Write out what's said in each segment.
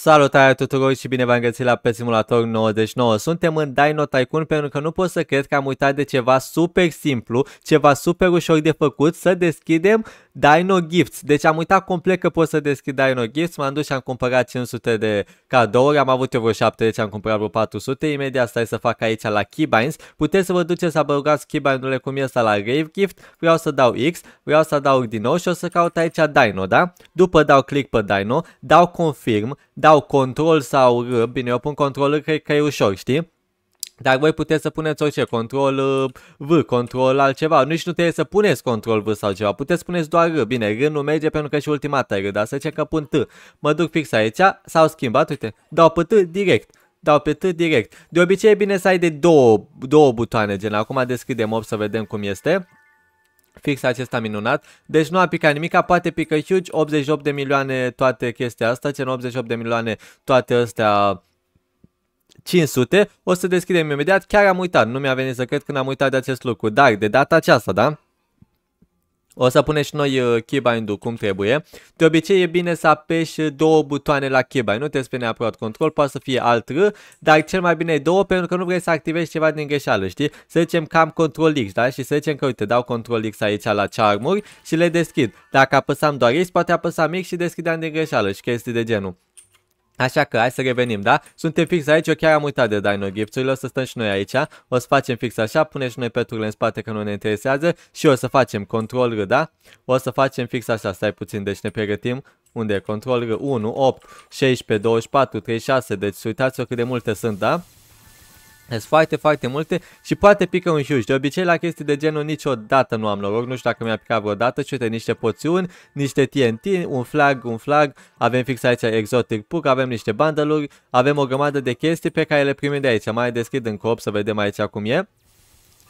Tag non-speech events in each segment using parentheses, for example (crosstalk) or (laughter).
Salutare tuturor și bine v-am găsit la pe Simulator 99. Suntem în Dino Tycoon pentru că nu pot să cred că am uitat de ceva super simplu, ceva super ușor de făcut, să deschidem Dino Gifts. Deci am uitat complet că pot să deschid Dino Gifts, m-am dus și am cumpărat 500 de cadouri, am avut eu vreo 7, deci am cumpărat vreo 400, imediat stai să fac aici la Keybinds. Puteți să vă duceți să băgați Keybinds-urile cum e asta la Rave Gift, vreau să dau X, vreau să dau din nou și o să caut aici Dino, da? După dau click pe Dino, dau confirm, dau control sau R, bine eu pun control cred că e ușor, știi? Dar voi puteți să puneți orice, control uh, V, control altceva, nici nu trebuie să puneți control V sau ceva, puteți puneți doar R, bine, R nu merge pentru că și ultima ta R, dar să zicem că pun T, mă duc fix aici, s-au schimbat, uite, dau pe T direct, dau pe T direct. De obicei e bine să ai de două, două butoane, gen acum deschidem 8 să vedem cum este, fix acesta minunat. Deci nu a picat nimica, poate pică huge, 88 de milioane toate chestia asta, gen 88 de milioane toate astea 500. O să deschidem imediat. Chiar am uitat. Nu mi-a venit să cred când am uitat de acest lucru. Dar de data aceasta, da? O să punem și noi uh, keybind-ul cum trebuie. De obicei e bine să apeși două butoane la keybind. Nu te spune neapărat control, poate să fie alt R, dar cel mai bine e două pentru că nu vrei să activezi ceva din greșeală, știi? Să zicem că am control X, da? Și să zicem că uite, dau control X aici la charmuri și le deschid. Dacă apăsam doar X, poate apăsam X și deschideam din greșeală și chestii de genul. Așa că hai să revenim, da? Suntem fix aici, eu chiar am uitat de Dino gifts o să stăm și noi aici, o să facem fix așa, punem și noi peturile în spate că nu ne interesează și o să facem control R, da? O să facem fix așa, stai puțin, deci ne pregătim, unde e control R? 1, 8, 16, 24, 36, deci uitați o cât de multe sunt, da? Sunt foarte, foarte multe și poate pică un juj. De obicei la chestii de genul niciodată nu am noroc, nu știu dacă mi-a picat vreodată. Și uite, niște poțiuni, niște TNT, un flag, un flag, avem fix aici exotic puc, avem niște bandaluri, avem o grămadă de chestii pe care le primim de aici. Mai deschid în cop să vedem aici cum e.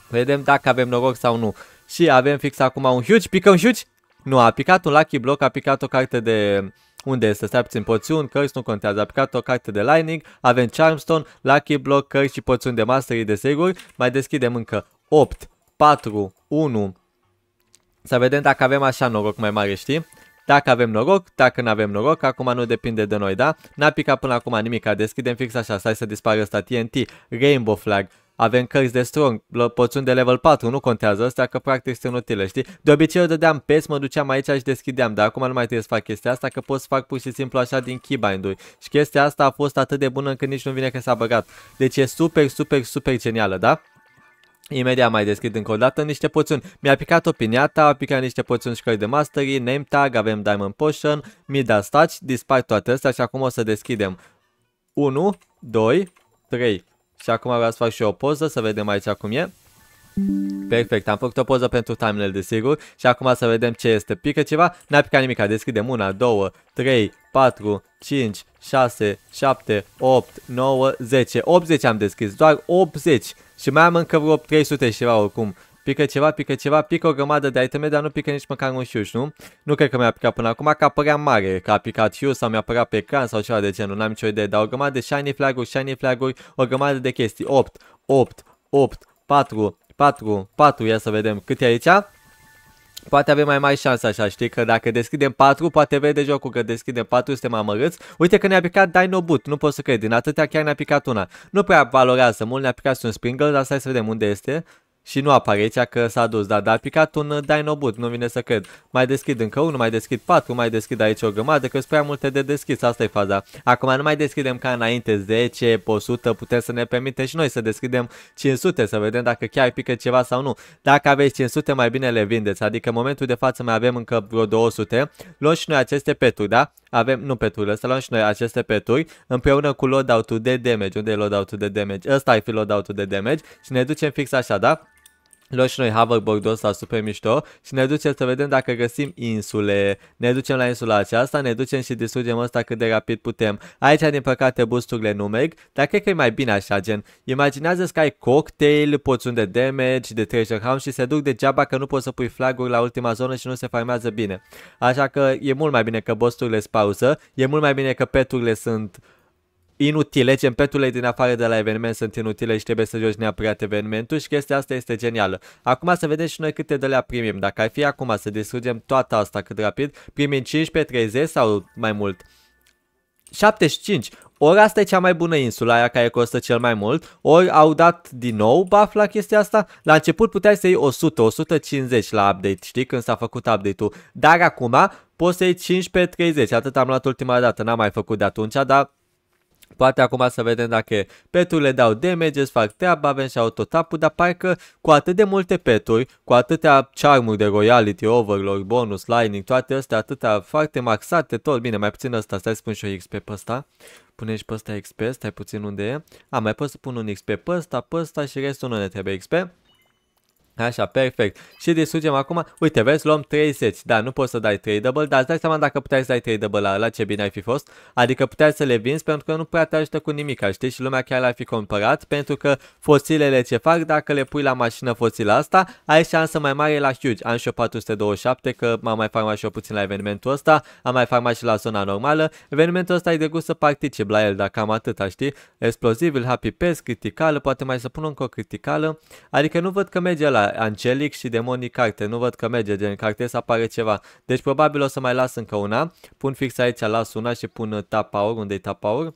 Vedem dacă avem noroc sau nu. Și avem fix acum un huge, picăm huge? Nu, a picat un lucky block, a picat o carte de unde este stai puțin poțiuni, cărți nu contează, aplicat o carte de Lightning, avem Charmstone, Lucky Block, cărți și poțiuni de Mastery desigur, mai deschidem încă 8, 4, 1, să vedem dacă avem așa noroc mai mare, știi? Dacă avem noroc, dacă nu avem noroc, acum nu depinde de noi, da? N-a picat până acum nimic, deschidem fix așa, stai să dispară ăsta TNT, Rainbow Flag, avem cărți de strong, poțiuni de level 4, nu contează astea că practic sunt inutile, știi? De obicei eu dădeam pes, mă duceam aici și deschideam, dar acum nu mai trebuie să fac chestia asta, că pot să fac pur și simplu așa din keybind-uri. Și chestia asta a fost atât de bună încât nici nu vine că s-a băgat. Deci e super, super, super genială, da? Imediat mai deschid încă o dată niște poțiuni. Mi-a picat o piniata, a picat niște poțiuni și de mastery, name tag, avem diamond potion, midas touch, dispar toate astea și acum o să deschidem. 1, 2, 3, și acum vreau să fac și o poză, să vedem aici cum e. Perfect, am făcut o poză pentru thumbnail desigur și acum să vedem ce este. Pică ceva? N-a picat nimic, deschidem 1, 2, 3, 4, 5, 6, 7, 8, 9, 10, 80 am deschis, doar 80 și mai am încă vreo 300 și ceva oricum Pică ceva, pică ceva, pică o grămadă de iteme, dar nu pică nici măcar un șuș, nu? Nu cred că mi-a picat până acum, că apărea mare, că a picat șuș sau mi-a apărat pe ecran sau ceva de genul, n-am nicio idee, dar o grămadă de shiny flag-uri, shiny flag-uri, o grămadă de chestii. 8, 8, 8, 4, 4, 4, ia să vedem cât e aici. Poate avem mai mai șanse așa, știi, că dacă deschidem 4, poate vede jocul că deschidem 4, suntem amărâți. Uite că ne-a picat Dino Boot, nu pot să cred, din atâtea chiar ne-a picat una. Nu prea valorează mult, ne-a picat un Springle, dar stai să vedem unde este. Și nu apare aici că s-a dus, da, dar a picat un uh, dinobut, nu vine să cred. Mai deschid încă unul, mai deschid patru, mai deschid aici o grămadă, că sunt prea multe de deschis, asta e faza. Acum nu mai deschidem ca înainte 10, 100, putem să ne permitem și noi să deschidem 500, să vedem dacă chiar pică ceva sau nu. Dacă aveți 500, mai bine le vindeți, adică în momentul de față mai avem încă vreo 200. Luăm și noi aceste peturi, da? Avem, nu peturi, să luăm și noi aceste peturi împreună cu loadout-ul de damage. Unde e loadout-ul de damage? Ăsta ai fi loadout-ul de damage și ne ducem fix așa, da? Luăm și noi hoverboard-ul ăsta super mișto și ne ducem să vedem dacă găsim insule. Ne ducem la insula aceasta, ne ducem și distrugem ăsta cât de rapid putem. Aici, din păcate, boosturile nu merg, dar cred că e mai bine așa, gen. Imaginează-ți că ai cocktail, poți de damage, de treasure hunt și se duc degeaba că nu poți să pui flaguri la ultima zonă și nu se farmează bine. Așa că e mult mai bine că boosturile spauză, e mult mai bine că peturile sunt... Uh, inutile, gempeturile din afară de la eveniment sunt inutile și trebuie să joci neapărat evenimentul și chestia asta este genială. Acum să vedem și noi câte de la primim. Dacă ai fi acum să distrugem toată asta cât rapid, primim 15, 30 sau mai mult. 75. Ori asta e cea mai bună insula aia care costă cel mai mult, ori au dat din nou buff la chestia asta. La început puteai să iei 100-150 la update, știi, când s-a făcut update-ul. Dar acum poți să iei 15-30, atât am luat ultima dată, n-am mai făcut de atunci, dar Poate acum să vedem dacă peturile dau damage, îți fac treaba, avem și autotap dar parcă cu atât de multe peturi, cu atâtea charmuri de royalty, overlord, bonus, lightning, toate astea atâtea foarte maxate, tot bine, mai puțin ăsta, stai să pun și eu XP pe ăsta. Pune și pe ăsta XP, stai puțin unde e. A, mai pot să pun un XP pe ăsta, pe ăsta și restul nu ne trebuie XP. Așa, perfect. Și distrugem acum. Uite, vezi, luăm 30. Da, nu poți să dai tradable, dar îți dai seama dacă puteai să dai tradable la, ăla, ce bine ai fi fost. Adică puteai să le vinzi pentru că nu prea te ajută cu nimic, știi? Și lumea chiar l-ar fi cumpărat pentru că fosilele ce fac, dacă le pui la mașină fosila asta, ai șansă mai mare la huge. Am și o 427, că m-am mai farmat și eu puțin la evenimentul ăsta, am mai farmat și la zona normală. Evenimentul ăsta e de gust să particip la el, dacă am atâta, știi? Explozibil, happy pass, criticală, poate mai să pun încă o criticală. Adică nu văd că merge la Angelic și Demonic Carte. Nu văd că merge, gen carte să apare ceva. Deci probabil o să mai las încă una. Pun fix aici, las una și pun Tap Power, unde e Tap Power.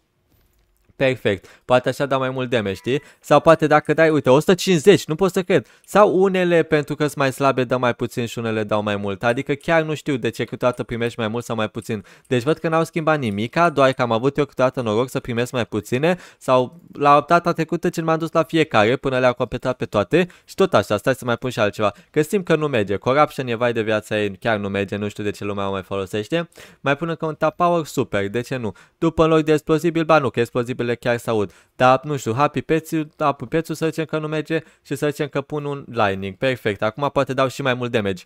Perfect. Poate așa da mai mult damage, știi? Sau poate dacă dai, uite, 150, nu pot să cred. Sau unele, pentru că sunt mai slabe, dau mai puțin și unele dau mai mult. Adică chiar nu știu de ce câteodată primești mai mult sau mai puțin. Deci văd că n-au schimbat nimica, doar că am avut eu câteodată noroc să primesc mai puține. Sau la data trecută ce m-am dus la fiecare până le au completat pe toate. Și tot așa, stai să mai pun și altceva. Că simt că nu merge. Corruption e vai de viața ei, chiar nu merge, nu știu de ce lumea o mai folosește. Mai pun încă un tap power super, de ce nu? După loc de explozibil, ba nu, că explozibil ele chiar se aud. Dar, nu știu, Happy Pets-ul, Happy pets să zicem că nu merge și să zicem că pun un Lightning. Perfect. Acum poate dau și mai mult damage.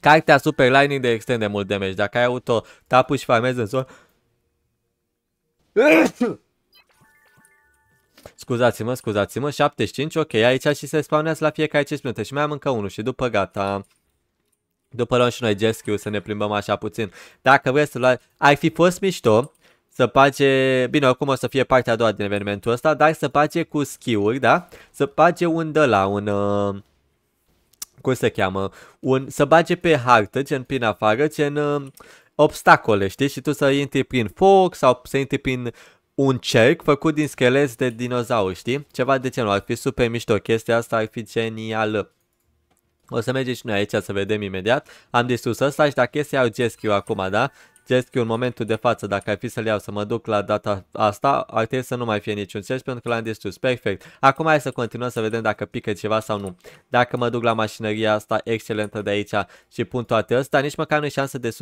Cartea Super Lightning de extrem de mult damage. Dacă ai auto tapu și farmezi în zonă... (coughs) Scuzați-mă, scuzați-mă, 75, ok, aici și se spawnează la fiecare 5 minute și mai am încă unul și după gata. După luăm și noi jet să ne plimbăm așa puțin. Dacă vreți să luați, ar fi fost mișto să pace, bine, acum o să fie partea a doua din evenimentul ăsta, dar să pace cu schiuri, da? Să pace un de la, un... Uh, cum se cheamă? Un, să bage pe hartă, în prin afară, în uh, obstacole, știi? Și tu să intri prin foc sau să intri prin un cerc făcut din scheleți de dinozauri, știi? Ceva de genul, ar fi super mișto, chestia asta ar fi genială. O să mergem și noi aici să vedem imediat. Am distrus ăsta și dacă este iau acum, da? Jet în momentul de față, dacă ai fi să-l iau, să mă duc la data asta, ar trebui să nu mai fie niciun search pentru că l-am distrus. Perfect. Acum hai să continuăm să vedem dacă pică ceva sau nu. Dacă mă duc la mașinăria asta excelentă de aici și pun toate astea, nici măcar nu e șansă de 100%,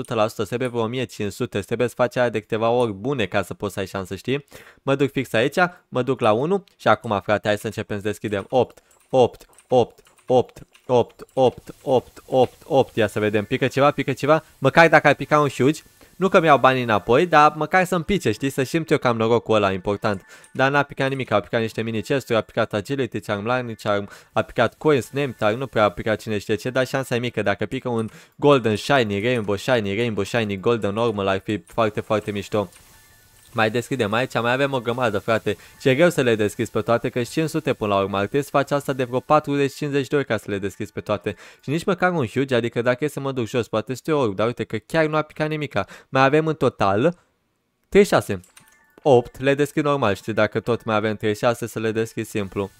trebuie vreo 1500, trebuie să faci aia de câteva ori bune ca să poți să ai șansă, știi? Mă duc fix aici, mă duc la 1 și acum, frate, hai să începem să deschidem 8, 8, 8, 8, 8, 8, 8, 8, 8, ia să vedem, pică ceva, pică ceva, măcar dacă ar pica un huge, nu că mi-au banii înapoi, dar măcar să-mi pice, știi, să simt eu că am norocul ăla important. Dar n-a picat nimic, a picat niște mini chesturi, a picat agility, charm, lightning charm, a picat coins, name tag, nu prea a picat cine știe ce, dar șansa e mică. Dacă pică un golden, shiny, rainbow, shiny, rainbow, shiny, golden, normal, ar fi foarte, foarte mișto. Mai deschidem aici, mai avem o grămadă, frate. Ce greu să le deschizi pe toate, că 500 până la urmă. Ar trebui să faci asta de vreo 40-50 de ori ca să le deschizi pe toate. Și nici măcar un huge, adică dacă e să mă duc jos, poate este o orb, dar uite că chiar nu a picat nimica. Mai avem în total 36. 8, le deschid normal, știi, dacă tot mai avem 36 să le deschid simplu.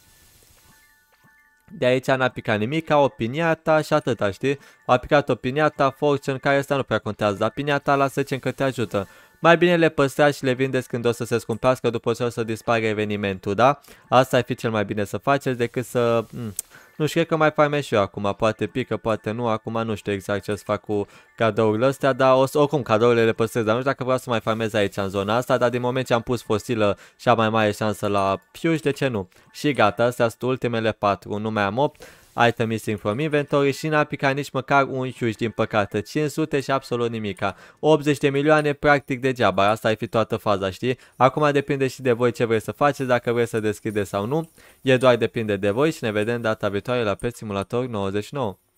De aici n-a picat nimic, ca o piniata și atâta, știi? A picat o piniata, fortune, care asta nu prea contează, dar piniata lasă ce încă te ajută mai bine le păstrați și le vindeți când o să se scumpească după ce o să dispare evenimentul, da? Asta ar fi cel mai bine să faceți decât să... Mm, nu știu, cred că mai farmez și eu acum, poate pică, poate nu, acum nu știu exact ce să fac cu cadourile astea, dar o să, oricum cadourile le păstrez, dar nu știu dacă vreau să mai faimez aici în zona asta, dar din moment ce am pus fosilă și am mai mare șansă la Piuș, de ce nu? Și gata, astea sunt ultimele 4, nu mai am 8, item missing from inventory și n-a picat nici măcar un huge din păcate. 500 și absolut nimica. 80 de milioane practic degeaba, asta ar fi toată faza, știi? Acum depinde și de voi ce vreți să faceți, dacă vreți să deschideți sau nu. E doar depinde de voi și ne vedem data viitoare la Pet Simulator 99.